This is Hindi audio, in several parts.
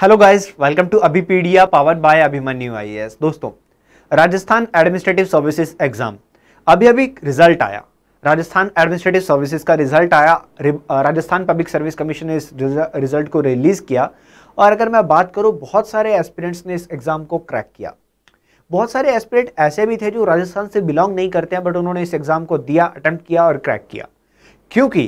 hello guys welcome to Abhipedia powered by Abhimanyu IAS दोस्तों राजस्थान एडमिनिस्ट्रेटिव सर्विसेज एग्जाम अभी अभी रिजल्ट आया राजस्थान एडमिनिस्ट्रेटिव सर्विसेज का रिजल्ट आया राजस्थान पब्लिक सर्विस कमीशन ने इस रिजल्ट को रिलीज़ किया और अगर मैं बात करूँ बहुत सारे एस्पिरेंट्स ने इस एग्ज़ाम को क्रैक किया बहुत सारे एस्पिरेंट ऐसे भी थे जो राजस्थान से बिलोंग नहीं करते हैं बट उन्होंने इस एग्ज़ाम को दिया अटैम्प्ट किया और क्रैक किया क्योंकि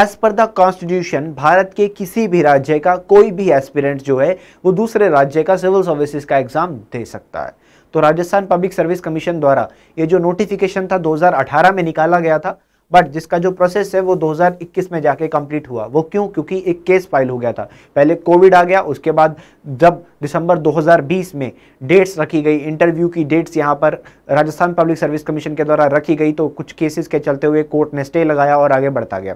as per the constitution Bharat के किसी भी राज्य का कोई भी एस्पिरेंट जो है वो दूसरे राज्य का सिविल सर्विसेज का एग्जाम दे सकता है तो राजस्थान पब्लिक सर्विस कमीशन द्वारा ये जो नोटिफिकेशन था 2018 में निकाला गया था बट जिसका जो प्रोसेस है वो 2021 में जाके कंप्लीट हुआ वो क्यों क्योंकि एक केस फाइल हो गया था पहले कोविड आ गया उसके बाद जब दिसंबर 2020 में डेट्स रखी गई इंटरव्यू की डेट्स यहाँ पर राजस्थान पब्लिक सर्विस कमीशन के द्वारा रखी गई तो कुछ केसेस के चलते हुए कोर्ट ने स्टे लगाया और आगे बढ़ता गया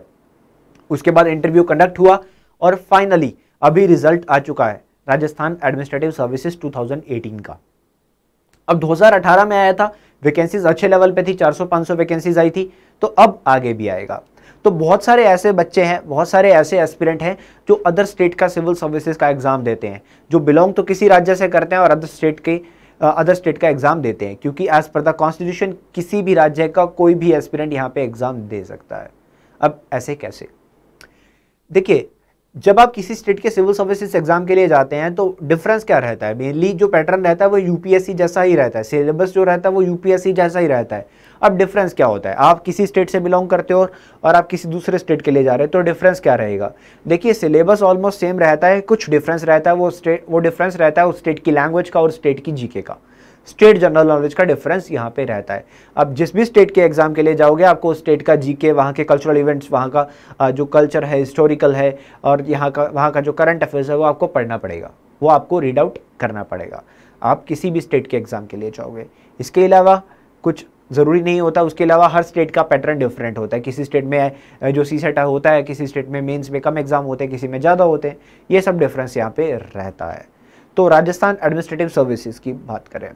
उसके बाद इंटरव्यू कंडक्ट हुआ और फाइनली अभी रिजल्ट आ चुका है राजस्थान एडमिनिस्ट्रेटिव सर्विसेज 2018 का अब 2018 में आया था वैकेंसीज अच्छे लेवल पे थी 400-500 वैकेंसीज आई थी तो अब आगे भी आएगा तो बहुत सारे ऐसे बच्चे हैं बहुत सारे ऐसे एस्पिरेंट हैं जो अदर स्टेट का सिविल सर्विसेज का एग्ज़ाम देते हैं जो बिलोंग तो किसी राज्य से करते हैं और अदर स्टेट के अदर स्टेट का एग्ज़ाम देते हैं क्योंकि एज पर द कॉन्स्टिट्यूशन किसी भी राज्य का कोई भी एस्पिरेंट यहाँ पे एग्ज़ाम दे सकता है अब ऐसे कैसे देखिए जब आप किसी स्टेट के सिविल सर्विसेज एग्जाम के लिए जाते हैं तो डिफरेंस क्या रहता है मेनली जो पैटर्न रहता है वो यूपीएससी जैसा ही रहता है सिलेबस जो रहता है वो यूपीएससी जैसा ही रहता है अब डिफरेंस क्या होता है आप किसी स्टेट से बिलोंग करते हो और आप किसी दूसरे स्टेट के लिए जा रहे हो तो डिफरेंस क्या रहेगा देखिए सिलेबस ऑलमोस्ट सेम रहता है कुछ डिफरेंस रहता है वो स्टेट वो डिफरेंस रहता है उस स्टेट की लैंग्वेज का और स्टेट की जीके का स्टेट जनरल नॉलेज का डिफरेंस यहाँ पे रहता है अब जिस भी स्टेट के एग्जाम के लिए जाओगे आपको स्टेट का जीके के वहाँ के कल्चरल इवेंट्स वहाँ का जो कल्चर है हिस्टोरिकल है और यहाँ का वहाँ का जो करंट अफेयर्स है वो आपको पढ़ना पड़ेगा वो आपको रीड आउट करना पड़ेगा आप किसी भी स्टेट के एग्ज़ाम के लिए जाओगे इसके अलावा कुछ ज़रूरी नहीं होता उसके अलावा हर स्टेट का पैटर्न डिफरेंट होता है किसी स्टेट में जो सी सेट होता है किसी स्टेट में मेंस में कम एग्ज़ाम होते हैं किसी में ज़्यादा होते हैं ये सब डिफरेंस यहाँ पे रहता है तो राजस्थान एडमिनिस्ट्रेटिव सर्विसेज की बात करें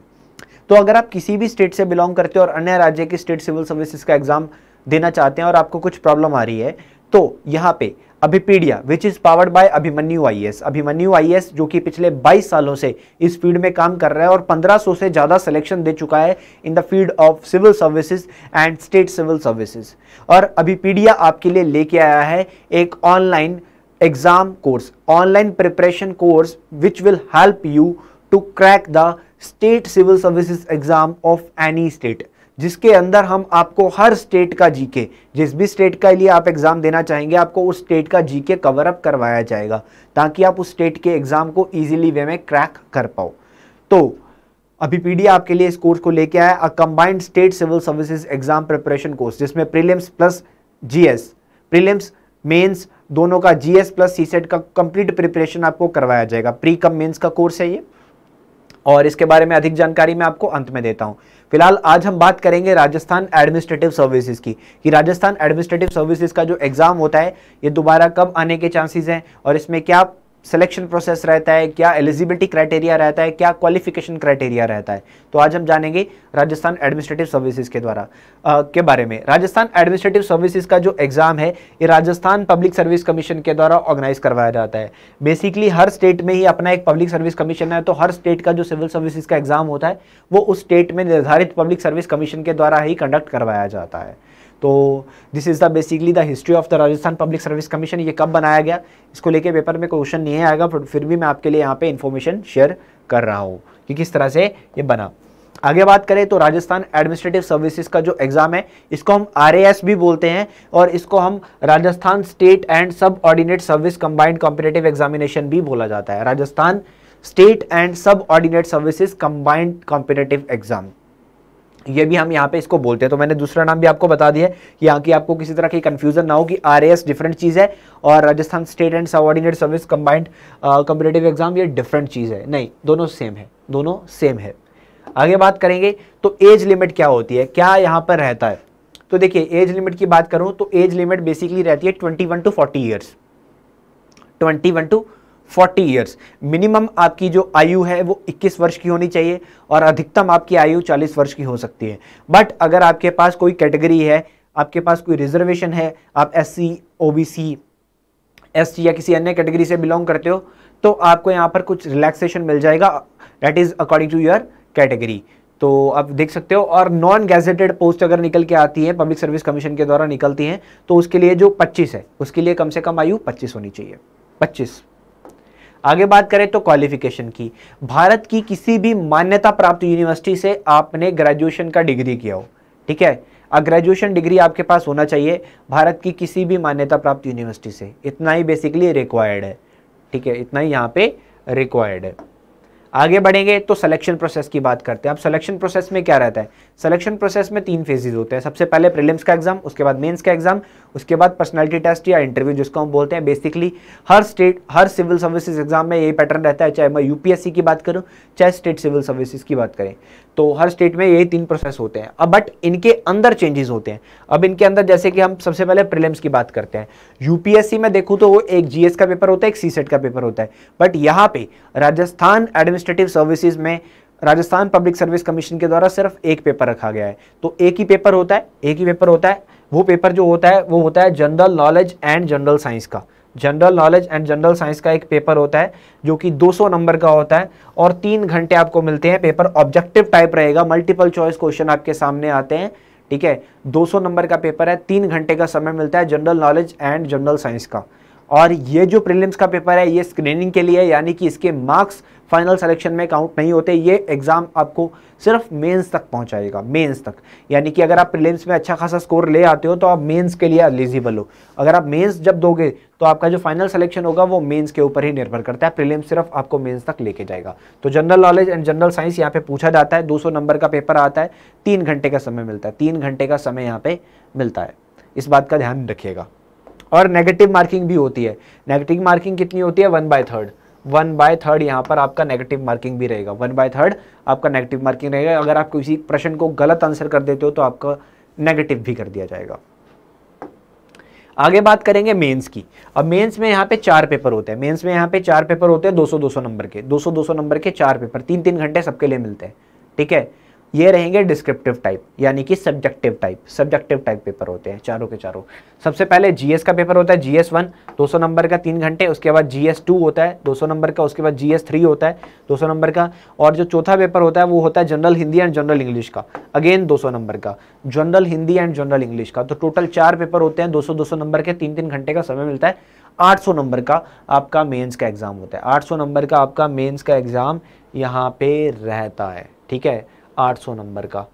तो अगर आप किसी भी स्टेट से बिलोंग करते हो और अन्य राज्य की स्टेट सिविल सर्विसेज का एग्जाम देना चाहते हैं और आपको कुछ प्रॉब्लम आ रही है तो यहाँ पे Abhipedia which is powered by Abhimanyu IAS Abhimanyu IAS जो कि पिछले 22 सालों से इस फील्ड में काम कर रहा है और 1500 से ज़्यादा सिलेक्शन दे चुका है in the field of civil services and state civil services और अभिपीडिया आपके लिए लेके आया है एक online exam course online preparation course which will help you to crack the state civil services exam of any state जिसके अंदर हम आपको हर स्टेट का जीके जिस भी स्टेट का लिए आप एग्ज़ाम देना चाहेंगे आपको उस स्टेट का जीके कवर अप करवाया जाएगा ताकि आप उस स्टेट के एग्ज़ाम को ईजिली वे में क्रैक कर पाओ तो अभी पीडी आपके लिए इस कोर्स को लेके आया a combined state civil services exam preparation course जिसमें prelims plus GS prelims mains दोनों का जीएस प्लस सीसेट का कंप्लीट प्रिपरेशन आपको करवाया जाएगा प्री कम मेन्स का कोर्स है ये और इसके बारे में अधिक जानकारी मैं आपको अंत में देता हूँ फिलहाल आज हम बात करेंगे राजस्थान एडमिनिस्ट्रेटिव सर्विसेज की कि राजस्थान एडमिनिस्ट्रेटिव सर्विसेज का जो एग्ज़ाम होता है ये दोबारा कब आने के चांसेस हैं और इसमें क्या सिलेक्शन प्रोसेस रहता है क्या एलिजिबिलिटी क्राइटेरिया रहता है क्या क्वालिफिकेशन क्राइटेरिया रहता है तो आज हम जानेंगे राजस्थान एडमिनिस्ट्रेटिव सर्विसेज के द्वारा आ, के बारे में राजस्थान एडमिनिस्ट्रेटिव सर्विसेज का जो एग्ज़ाम है ये राजस्थान पब्लिक सर्विस कमीशन के द्वारा ऑर्गेनाइज करवाया जाता है बेसिकली हर स्टेट में ही अपना एक पब्लिक सर्विस कमीशन है तो हर स्टेट का जो सिविल सर्विसेज का एग्ज़ाम होता है वो उस स्टेट में निर्धारित पब्लिक सर्विस कमीशन के द्वारा ही कंडक्ट करवाया जाता है तो this is the basically the history of the Rajasthan public service commission ये कब बनाया गया इसको लेके पेपर में क्वेश्चन नहीं आएगा बट फिर भी मैं आपके लिए यहाँ पे इन्फॉर्मेशन शेयर कर रहा हूँ कि किस तरह से ये बना आगे बात करें तो राजस्थान एडमिनिस्ट्रेटिव सर्विसेज का जो एग्ज़ाम है इसको हम आर भी बोलते हैं और इसको हम Rajasthan state and subordinate service combined competitive examination भी बोला जाता है Rajasthan state and subordinate services combined competitive exam ये भी हम यहाँ पे इसको बोलते हैं तो मैंने दूसरा नाम भी आपको बता दिया है कि यहाँ की आपको किसी तरह की कंफ्यूजन ना हो कि आर डिफरेंट चीज़ है और Rajasthan state and subordinate service combined competitive exam ये डिफरेंट चीज़ है नहीं दोनों सेम है दोनों सेम है आगे बात करेंगे तो एज लिमिट क्या होती है क्या यहाँ पर रहता है तो देखिए एज लिमिट की बात करूँ तो एज लिमिट बेसिकली रहती है twenty to forty years twenty to 40 years minimum आपकी जो आयु है वो 21 वर्ष की होनी चाहिए और अधिकतम आपकी आयु 40 वर्ष की हो सकती है बट अगर आपके पास कोई कैटेगरी है आपके पास कोई रिजर्वेशन है आप S C O B C S या किसी अन्य कैटेगरी से बिलोंग करते हो तो आपको यहाँ पर कुछ रिलैक्सेशन मिल जाएगा that is according to your category तो आप देख सकते हो और नॉन गैजेटेड पोस्ट अगर निकल के आती है पब्लिक सर्विस कमीशन के द्वारा निकलती हैं तो उसके लिए जो 25 है उसके लिए कम से कम आयु 25 होनी चाहिए 25 आगे बात करें तो क्वालिफिकेशन की भारत की किसी भी मान्यता प्राप्त यूनिवर्सिटी से आपने ग्रेजुएशन का डिग्री किया हो ठीक है ग्रेजुएशन डिग्री आपके पास होना चाहिए भारत की किसी भी मान्यता प्राप्त यूनिवर्सिटी से इतना ही बेसिकली रिक्वायर्ड है ठीक है इतना ही यहाँ पे रिक्वायर्ड है आगे बढ़ेंगे तो सिलेक्शन प्रोसेस की बात करते हैं अब सिलेक्शन प्रोसेस में क्या रहता है सिलेक्शन प्रोसेस में तीन फेजेज होते हैं सबसे पहले प्रीलिम्स का एग्जाम उसके बाद मेंस का एग्जाम उसके बाद पर्सनालिटी टेस्ट या इंटरव्यू जिसको हम बोलते हैं बेसिकली हर स्टेट हर सिविल सर्विसेज एग्जाम में यही पैटर्न रहता है चाहे मैं यूपीएससी की बात करूँ चाहे स्टेट सिविल सर्विसेज की बात करें तो हर स्टेट में यही तीन प्रोसेस होते हैं अब बट इनके अंदर चेंजेस होते हैं अब इनके अंदर जैसे कि हम सबसे पहले प्रीलिम्स की बात करते हैं यूपीएससी में देखूँ तो वो एक जीएस का पेपर होता है एक सीसेट का पेपर होता है बट यहाँ पे राजस्थान एडमिनिस्ट्रेटिव सर्विसेज में राजस्थान पब्लिक सर्विस कमीशन के द्वारा सिर्फ एक पेपर रखा गया है तो एक ही पेपर होता है एक ही पेपर होता है वो पेपर जो होता है वो होता है general knowledge and general science का general knowledge and general science का एक पेपर होता है जो कि 200 नंबर का होता है और तीन घंटे आपको मिलते हैं पेपर ऑब्जेक्टिव टाइप रहेगा मल्टीपल चॉइस क्वेश्चन आपके सामने आते हैं ठीक है 200 नंबर का पेपर है तीन घंटे का समय मिलता है general knowledge and general science का और ये जो प्रिलिम्स का पेपर है ये स्क्रीनिंग के लिए यानी कि इसके मार्क्स फाइनल सेलेक्शन में काउंट नहीं होते ये एग्ज़ाम आपको सिर्फ मेंस तक पहुंचाएगा मेंस तक यानी कि अगर आप प्रीलिम्स में अच्छा खासा स्कोर ले आते हो तो आप मेंस के लिए एलिजिबल हो अगर आप मेंस जब दोगे तो आपका जो फाइनल सिलेक्शन होगा वो मेंस के ऊपर ही निर्भर करता है प्रीलिम्स सिर्फ आपको मेंस तक लेके जाएगा तो general knowledge and general science यहाँ पे पूछा जाता है दो नंबर का पेपर आता है तीन घंटे का समय मिलता है तीन घंटे का समय यहाँ पे मिलता है इस बात का ध्यान रखिएगा और नेगेटिव मार्किंग भी होती है नेगेटिव मार्किंग कितनी होती है one by third one by third यहाँ पर आपका नेगेटिव मार्किंग भी रहेगा वन बाय थर्ड आपका नेगेटिव मार्किंग रहेगा अगर आप किसी प्रश्न को गलत आंसर कर देते हो तो आपका नेगेटिव भी कर दिया जाएगा आगे बात करेंगे मेंस की अब मेंस में यहाँ पे चार पेपर होते हैं मेंस में यहाँ पे चार पेपर होते हैं 200 200 नंबर के 200 200 नंबर के चार पेपर तीन तीन घंटे सबके लिए मिलते हैं ठीक है ये रहेंगे डिस्क्रिप्टिव टाइप यानी कि subjective type subjective type paper होते हैं चारों के चारों सबसे पहले जीएस का पेपर होता है जीएस वन दो सौ नंबर का तीन घंटे उसके बाद जीएस टू होता है दो सौ नंबर का उसके बाद जीएस थ्री होता है दो सौ नंबर का और जो चौथा पेपर होता है वो होता है general Hindi and general English का अगेन दो सौ नंबर का general Hindi and general English का तो टोटल चार पेपर होते हैं दो सौ दो सौ नंबर के तीन तीन घंटे का समय मिलता है सौ नंबर का आपका मेन्स का एग्ज़ाम होता है सौ नंबर का आपका मेन्स का एग्ज़ाम यहाँ पे रहता है ठीक है 800 नंबर का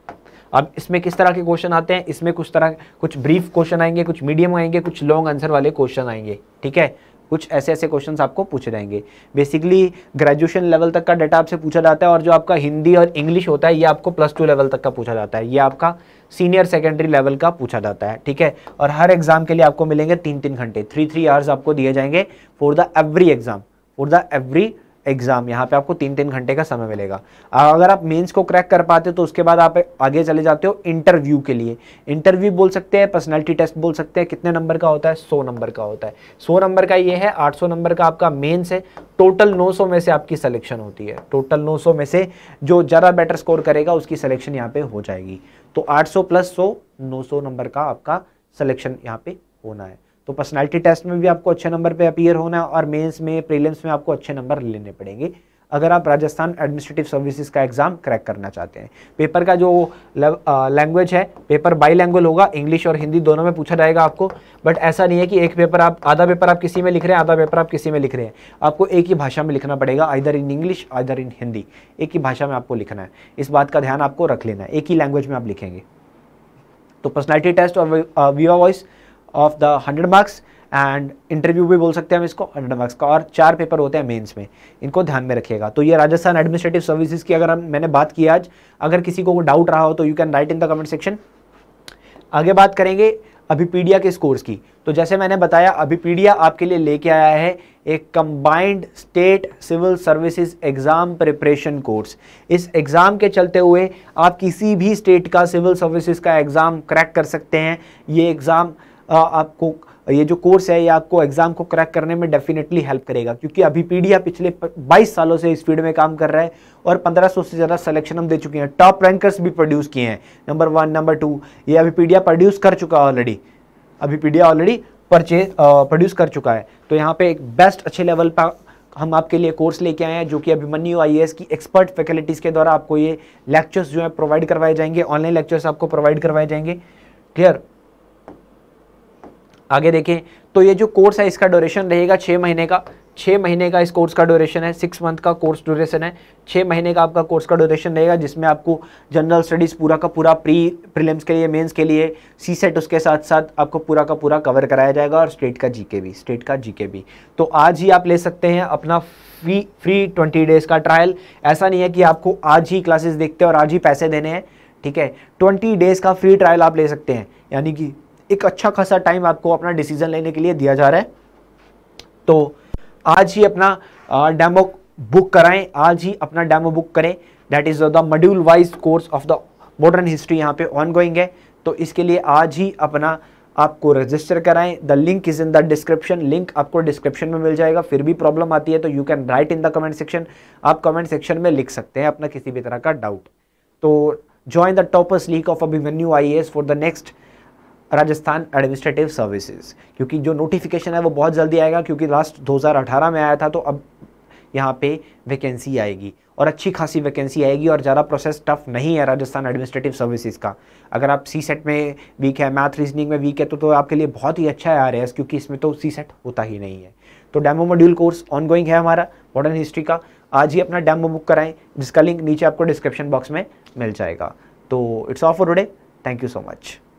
अब इसमें किस तरह के क्वेश्चन आते हैं इसमें कुछ तरह कुछ ब्रीफ क्वेश्चन आएंगे कुछ मीडियम आएंगे कुछ लॉन्ग आंसर वाले क्वेश्चन आएंगे ठीक है कुछ ऐसे ऐसे क्वेश्चन आपको पूछे जाएंगे बेसिकली ग्रेजुएशन लेवल तक का डाटा आपसे पूछा जाता है और जो आपका हिंदी और इंग्लिश होता है ये आपको प्लस टू लेवल तक का पूछा जाता है ये आपका सीनियर सेकेंडरी लेवल का पूछा जाता है ठीक है और हर एग्जाम के लिए आपको मिलेंगे तीन तीन घंटे थ्री थ्री आवर्स आपको दिए जाएंगे for the every exam for the every exam यहाँ पे आपको तीन तीन घंटे का समय मिलेगा अगर आप मेंस को क्रैक कर पाते हो तो उसके बाद आप आगे चले जाते हो इंटरव्यू के लिए इंटरव्यू बोल सकते हैं पर्सनैलिटी टेस्ट बोल सकते हैं कितने नंबर का होता है सौ नंबर का होता है सौ नंबर का ये है आठ सौ नंबर का आपका मेन्स है टोटल नौ सौ में से आपकी सिलेक्शन होती है टोटल सौ में से जो ज़्यादा बेटर स्कोर करेगा उसकी सिलेक्शन यहाँ पे हो जाएगी तो सौ प्लस नौ सौ नंबर का आपका सिलेक्शन यहाँ पे होना है तो पर्सनैलिटी टेस्ट में भी आपको अच्छे नंबर पर अपीयर होना और मेन्स में प्रीलिम्स में आपको अच्छे नंबर लेने पड़ेंगे अगर आप राजस्थान एडमिनिस्ट्रेटिव सर्विसेज का एग्ज़ाम क्रैक करना चाहते हैं पेपर का जो लैंग्वेज है पेपर बाई लैंग्वेज होगा इंग्लिश और हिंदी दोनों में पूछा जाएगा आपको बट ऐसा नहीं है कि एक पेपर आप आधा पेपर आप किसी में लिख रहे हैं आधा पेपर आप किसी में लिख रहे हैं आपको एक ही भाषा में लिखना पड़ेगा either in English either in Hindi एक ही भाषा में आपको लिखना है इस बात का ध्यान आपको रख लेना है एक ही लैंग्वेज में आप लिखेंगे तो पर्सनैलिटी टेस्ट और viva voce we of the hundred marks and interview भी बोल सकते हैं हम इसको हंड्रेड मार्क्स का और चार पेपर होते हैं मेंस में इनको ध्यान में रखिएगा तो ये राजस्थान एडमिनिस्ट्रेटिव सर्विसेज की अगर हम मैंने बात की आज अगर किसी को डाउट रहा हो तो you can write in the comment section आगे बात करेंगे अभिपीडिया के स्कोर्स की तो जैसे मैंने बताया अभिपीडिया आपके लिए लेके आया है एक combined state civil services exam preparation course इस एग्ज़ाम के चलते हुए आप किसी भी स्टेट का सिविल सर्विसेज का एग्ज़ाम क्रैक कर सकते हैं ये एग्ज़ाम आपको ये जो कोर्स है ये आपको एग्ज़ाम को क्रैक करने में डेफिनेटली हेल्प करेगा क्योंकि अभी पीडिया पिछले 22 सालों से इस फील्ड में काम कर रहा है और 1500 से ज़्यादा सिलेक्शन हम दे चुके हैं टॉप रैंकर्स भी प्रोड्यूस किए हैं नंबर वन नंबर टू ये अभी पीडिया प्रोड्यूस कर चुका है ऑलरेडी अभी पीडिया ऑलरेडी परचे प्रोड्यूस कर चुका है तो यहाँ पे एक बेस्ट अच्छे लेवल पर हम आपके लिए कोर्स लेके आए हैं जो कि अभिमन्यु आई की एक्सपर्ट फैकल्टीज़ के द्वारा आपको ये लेक्चर्स जो है प्रोवाइड करवाए जाएंगे ऑनलाइन लेक्चर्स आपको प्रोवाइड करवाए जाएंगे क्लियर आगे देखें तो ये जो कोर्स है इसका ड्यूरेशन रहेगा छः महीने का छः महीने का इस कोर्स का ड्यूरेशन है सिक्स मंथ का कोर्स ड्यूरेशन है छः महीने का आपका कोर्स का ड्यूरेशन रहेगा जिसमें आपको जनरल स्टडीज़ पूरा का पूरा प्री प्रीलिम्स के लिए मेंस के लिए सी सेट उसके साथ साथ आपको पूरा का पूरा कवर कराया जाएगा और स्टेट का जीके भी स्टेट का जीके भी तो आज ही आप ले सकते हैं अपना फ्री फ्री ट्वेंटी डेज़ का ट्रायल ऐसा नहीं है कि आपको आज ही क्लासेस देखते हैं और आज ही पैसे देने हैं ठीक है ट्वेंटी डेज़ का फ्री ट्रायल आप ले सकते हैं यानी कि एक अच्छा खासा टाइम आपको अपना डिसीजन लेने के लिए दिया जा रहा है तो आज ही अपना डेमो बुक कराएं आज ही अपना डेमो बुक करें that is the module wise course of the modern history यहाँ पे ऑन गोइंग है तो इसके लिए आज ही अपना आपको रजिस्टर कराएं the link is in the description link आपको डिस्क्रिप्शन में मिल जाएगा फिर भी प्रॉब्लम आती है तो you can write in the comment section आप कमेंट सेक्शन में लिख सकते हैं अपना किसी भी तरह का डाउट तो join the toppers league of Abhimanyu I S for the next Rajasthan administrative services क्योंकि जो नोटिफिकेशन है वो बहुत जल्दी आएगा क्योंकि लास्ट 2018 में आया था तो अब यहाँ पे वैकेंसी आएगी और अच्छी खासी वैकेंसी आएगी और ज़्यादा प्रोसेस टफ नहीं है राजस्थान एडमिनिस्ट्रेटिव सर्विसेज का अगर आप सी सेट में वीक है मैथ रीजनिंग में वीक है तो, तो आपके लिए बहुत ही अच्छा है आर क्योंकि इसमें तो सी सेट होता ही नहीं है तो डेमो मॉड्यूल कोर्स ऑनगोइंग है हमारा मॉडर्न हिस्ट्री का आज ही अपना डेमो बुक कराएं जिसका लिंक नीचे आपको डिस्क्रिप्शन बॉक्स में मिल जाएगा तो it's off for today thank you so much